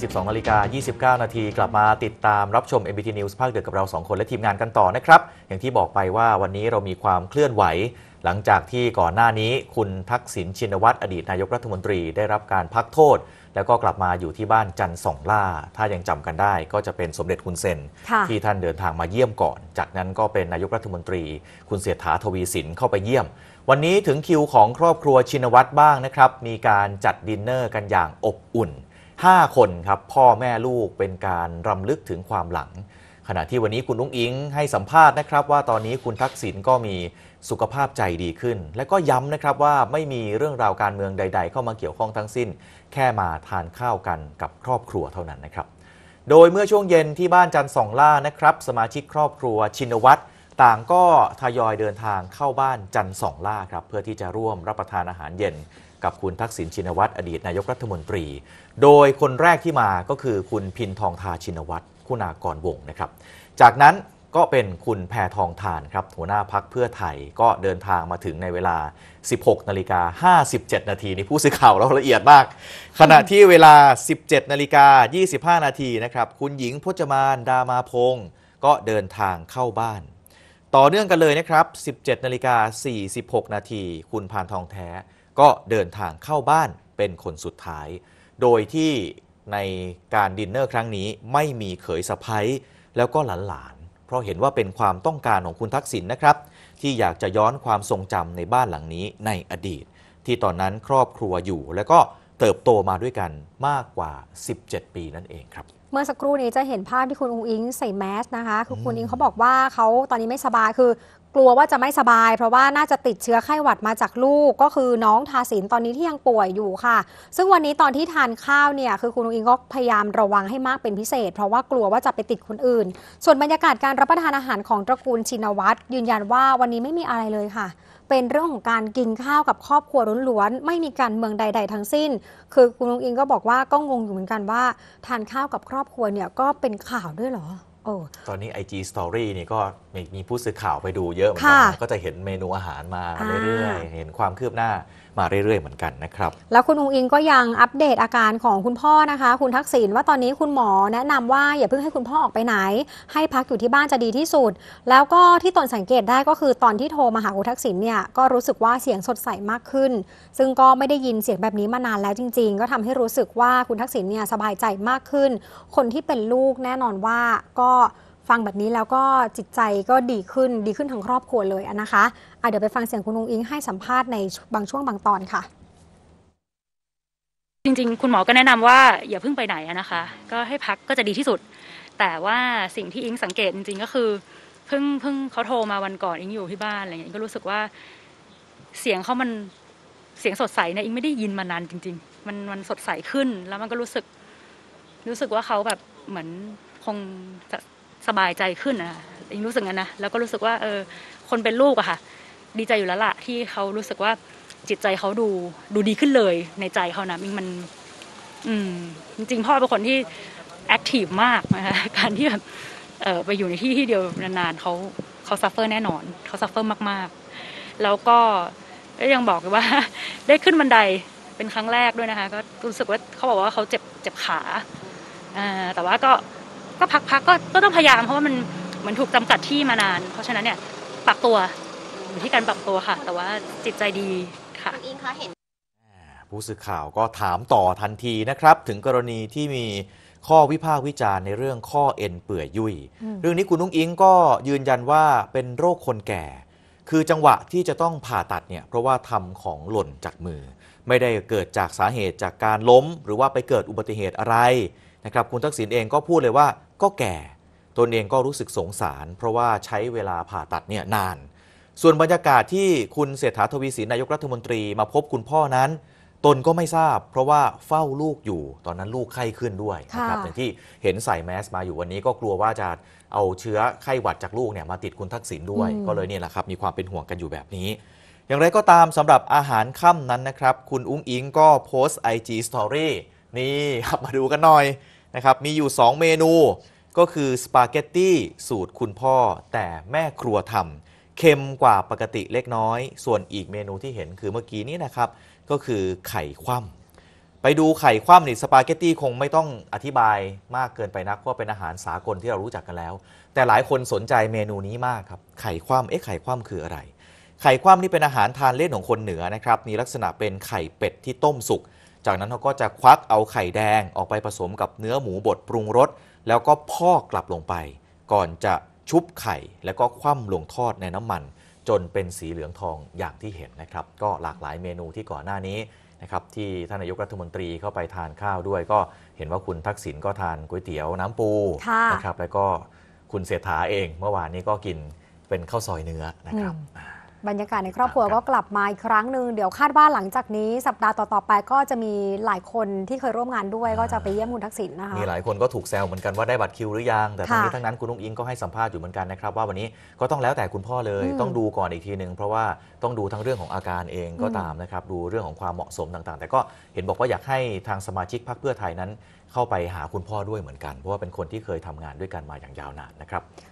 22นาฬิกา29 นาทีกลับมาติดตามรับชม MBT News ภาคเดือกับเรา 2 คนและทีมงานกันต่อนะครับ อย่างที่บอกไปว่าวันนี้เรามีความเคลื่อนไหว หลังจากที่ก่อนหน้านี้คุณทักษิณชินวัตร อดีตนายกรัฐมนตรีได้รับการพักโทษ แล้วก็กลับมาอยู่ที่บ้านจันสองล่า ถ้ายังจำกันได้ก็จะเป็นสมเด็จคุณเซนที่ท่านเดินทางมาเยี่ยมก่อน จากนั้นก็เป็นนายกรัฐมนตรี คุณเสียถาทวีสินเข้าไปเยี่ยม วันนี้ถึงคิวของครอบครัวชินวัตรบ้างนะครับมีการจัดดินเนอร์กันอย่างอบอุ่น5 คนครับ พ่อแม่ลูกเป็นการรำลึกถึงความหลัง ขณะที่วันนี้คุณลุงอิงให้สัมภาษณ์นะครับว่าตอนนี้คุณทักษิณก็มีสุขภาพใจดีขึ้น และก็ย้ำนะครับว่าไม่มีเรื่องราวการเมืองใด ๆ เข้ามาเกี่ยวข้องทั้งสิ้น แค่มาทานข้าวกันกับครอบครัวเท่านั้นนะครับ โดยเมื่อช่วงเย็นที่บ้านจันทร์สองล่านะครับสมาชิกครอบครัวชินวัตร่างก็ทยอยเดินทางเข้าบ้านจันสองล่าครับ เพื่อที่จะร่วมรับประทานอาหารเย็น กับคุณทักษิณชินวัตรอดีตนายกรัฐมนตรี โดยคนแรกที่มาก็คือคุณพินทองทาชินวัตรคุณากรวงนะครับ จากนั้นก็เป็นคุณแพทองทานครับหัวหน้าพักเพื่อไทยก็เดินทางมาถึงในเวลา 16นาฬิกา57นาทีนี่ผู้สื่อข่าวเราละเอียดมาก ขณะที่เวลา 17นาฬิกา25นาทีนะครับคุณหญิงพจมานดามาพงศ์ก็เดินทางเข้าบ้านต่อเนื่องกันเลยนะครับ 17 นาฬิกา46 นาทีคุณพานทองแท้ก็เดินทางเข้าบ้านเป็นคนสุดท้าย โดยที่ในการดินเนอร์ครั้งนี้ไม่มีเขยสะพ้ยแล้วก็หลานๆ เพราะเห็นว่าเป็นความต้องการของคุณทักษิณนนะครับ ที่อยากจะย้อนความทรงจำในบ้านหลังนี้ในอดีต ที่ตอนนั้นครอบครัวอยู่แล้วก็เติบโตมาด้วยกันมากกว่า 17 ปีนั่นเองครับ เมื่อสักครู่นี้จะเห็นภาพที่คุณอุงอิงใส่แมสนะคะคือคุณอิงเขาบอกว่าเขาตอนนี้ไม่สบายคือกลัวว่าจะไม่สบาย เพราะว่าน่าจะติดเชื้อไข้หวัดมาจากลูกก็คือน้องทาสินตอนนี้ที่ยังป่วยอยู่ค่ะ ซึ่งวันนี้ตอนที่ทานข้าวเนี่ยคือคุณอุงอิงก็พยายามระวังให้มากเป็นพิเศษ เพราะว่ากลัวว่าจะไปติดคนอื่น ส่วนบรรยากาศการรับประทานอาหารของตระกูลชินวัตรยืนยันว่าวันนี้ไม่มีอะไรเลยค่ะเป็นเรื่องของการกินข้าวกับครอบครัวล้วนๆไม่มีการเมืองใด ๆทั้งสิ้น คือคุณลุงอิงก็บอกว่าก็งงอยู่เหมือนกันว่า ทานข้าวกับครอบครัวเนี่ยก็เป็นข่าวด้วยเหรออตอนนี้ IG Story นี่ก็มีผู้สื่อข่าวไปดูเยอะเหมือนกันก็จะเห็นเมนูอาหารมาเรื่อยๆ เห็นความคืบหน้ามาเรื่อยๆเหมือนกันนะครับแล้วคุณอุงอิงก็ยังอัปเดตอาการของคุณพ่อนะคะ คุณทักษิณว่าตอนนี้คุณหมอแนะนำว่าอย่าเพิ่งให้คุณพ่อออกไปไหน ให้พักอยู่ที่บ้านจะดีที่สุด แล้วก็ที่ตนสังเกตได้ก็คือตอนที่โทรมาหาคุณทักษิณเนี่ยก็รู้สึกว่าเสียงสดใสมากขึ้น ซึ่งก็ไม่ได้ยินเสียงแบบนี้มานานแล้วจริงๆ ก็ทำให้รู้สึกว่าคุณทักษิณเนี่ยสบายใจมากขึ้น คนที่เป็นลูกแน่นอนว่าก็ฟังแบบนี้แล้วก็จิตใจก็ดีขึ้นดีขึ้นทั้งครอบครัวเลยนะคะะเดี๋ยวไปฟังเสียงคุณลุงอิงให้สัมภาษณ์ในบางช่วงบางตอนค่ะ จริงๆ คุณหมอก็แนะนำว่าอย่าเพิ่งไปไหนนะคะ ก็ให้พักก็จะดีที่สุด แต่ว่าสิ่งที่อิงสังเกตจริงๆ ก็คือ เพิ่งเพิ่งเขาโทรมาวันก่อนอิงอยู่ที่บ้านอะไรอย่างนี้ก็รู้สึกว่า เสียงเขามันเสียงสดใสนะอิงไม่ได้ยินมานานจริงๆ มันมันสดใสขึ้นแล้วมันก็รู้สึกรู้สึกว่าเขาแบบเหมือนคงจะสบายใจขึ้นนะอิงรู้สึกงั้นนะแล้วก็รู้สึกว่าเออคนเป็นลูกอะค่ะดีใจอยู่แล้วละที่เขารู้สึกว่าจิตใจเขาดูดูดีขึ้นเลย ในใจเขานะอิงมันอืมจริงๆพ่อเป็นคนที่แอคทีฟมากนะคะการที่แบบเออไปอยู่ในที่ที่เดียวนานๆเขาเขาซัฟเฟอร์แน่นอนเขาซัฟเฟอร์มากๆแล้วก็ยังบอกว่า ได้ขึ้นบันไดเป็นครั้งแรกด้วยนะคะก็รู้สึกว่าเขาบอกว่าเขาเจ็บเจ็บขาอ่าแต่ว่าก็ก็พักๆก็ก็ต้องพยายามเพราะว่ามันเหมือนถูกจำกัดที่มานาน เพราะฉะนั้นเนี่ยปรับตัวอยู่ที่การปรับตัวค่ะ แต่ว่าจิตใจดีค่ะคุณอิงคะเห็นผู้สื่อข่าวก็ถามต่อทันทีนะครับ ถึงกรณีที่มีข้อวิพากษ์วิจารณ์ในเรื่องข้อเอ็นเปื่อยยุ่ยเรื่องนี้คุณนุ้งอิงก็ยืนยันว่าเป็นโรคคนแก่ คือจังหวะที่จะต้องผ่าตัดเนี่ยเพราะว่าทำของหล่นจากมือ ไม่ได้เกิดจากสาเหตุจากการล้ม หรือว่าไปเกิดอุบัติเหตุอะไรนะครับคุณทักษิณเองก็พูดเลยว่าก็แก่ ตนเองก็รู้สึกสงสารเพราะว่าใช้เวลาผ่าตัดเนี่ยนาน ส่วนบรรยากาศที่คุณเศรษฐาทวีสินนายกรัฐมนตรีมาพบคุณพ่อนั้น ตนก็ไม่ทราบเพราะว่าเฝ้าลูกอยู่ตอนนั้นลูกไข้ขึ้นด้วยนะครับอย่างที่เห็นใส่แมสมาอยู่วันนี้ก็กลัวว่าจะเอาเชื้อไข้หวัดจากลูกเนี่ยมาติดคุณทักษิณด้วยก็เลยเนี่ยแหละครับมีความเป็นห่วงกันอยู่แบบนี้ อย่างไรก็ตามสำหรับอาหารค่ำนั้นนะครับ คุณอุ้งอิงก็โพสต์ไอจีสตอนี่นี่มาดูกันหน่อยนะครับมีอยู่ 2 เมนูก็คือสปาเกตตี้สูตรคุณพ่อ แต่แม่ครัวทำเค็มกว่าปกติเล็กน้อย ส่วนอีกเมนูที่เห็นคือเมื่อกี้นี้นะครับ ก็คือไข่คว่ำไปดูไข่คว่ำนี่สปาเกตตี้คงไม่ต้องอธิบายมากเกินไปนักว่าเป็นอาหารสากลที่เรารู้จักกันแล้ว แต่หลายคนสนใจเมนูนี้มากครับไข่คว่ำเอ๊ะไข่คว่ำคืออะไร ไข่คว่ำนี่เป็นอาหารทานเล่นของคนเหนือนะครับมีลักษณะเป็นไข่เป็ดที่ต้มสุกจากนั้นเขาก็จะควักเอาไข่แดงออกไปผสมกับเนื้อหมูบดปรุงรสแล้วก็พอกกลับลงไป ก่อนจะชุบไข่ แล้วก็คว่ำลงทอดในน้ำมัน จนเป็นสีเหลืองทองอย่างที่เห็นนะครับ ก็หลากหลายเมนูที่ก่อนหน้านี้นะครับ ที่ท่านนายกรัฐมนตรีเข้าไปทานข้าวด้วยก็เห็นว่าคุณทักษิณก็ทานก๋วยเตี๋ยวน้ำปูนะครับแล้วก็คุณเศรษฐาเอง เมื่อวานนี้ก็กินเป็นข้าวซอยเนื้อนะครับบรรยากาศในครอบครัวก็กลับมาอีกครั้งหนึ่งเดี๋ยวคาดว่าหลังจากนี้สัปดาห์ต่อๆไปก็จะมีหลายคนที่เคยร่วมงานด้วยก็จะไปเยี่ยมคุณทักษิณนะคะมีหลายคนก็ถูกแซวเหมือนกันว่าได้บัตรคิวหรือยังแต่ทั้งนี้ทั้งนั้นคุณลุงอิงก็ให้สัมภาษณ์อยู่เหมือนกันนะครับว่าวันนี้ก็ต้องแล้วแต่คุณพ่อเลยต้องดูก่อนอีกทีหนึ่งเพราะว่าต้องดูทั้งเรื่องของอาการเองก็ตามนะครับดูเรื่องของความเหมาะสมต่างๆ แต่ก็เห็นบอกว่าอยากให้ทางสมาชิกพรรคเพื่อไทยนั้นเข้าไปหาคุณพ่อด้วยเหมือนกัน เพราะว่าเป็นคนที่เคยทำงานด้วยกันมาอย่างยาวนานนะครับ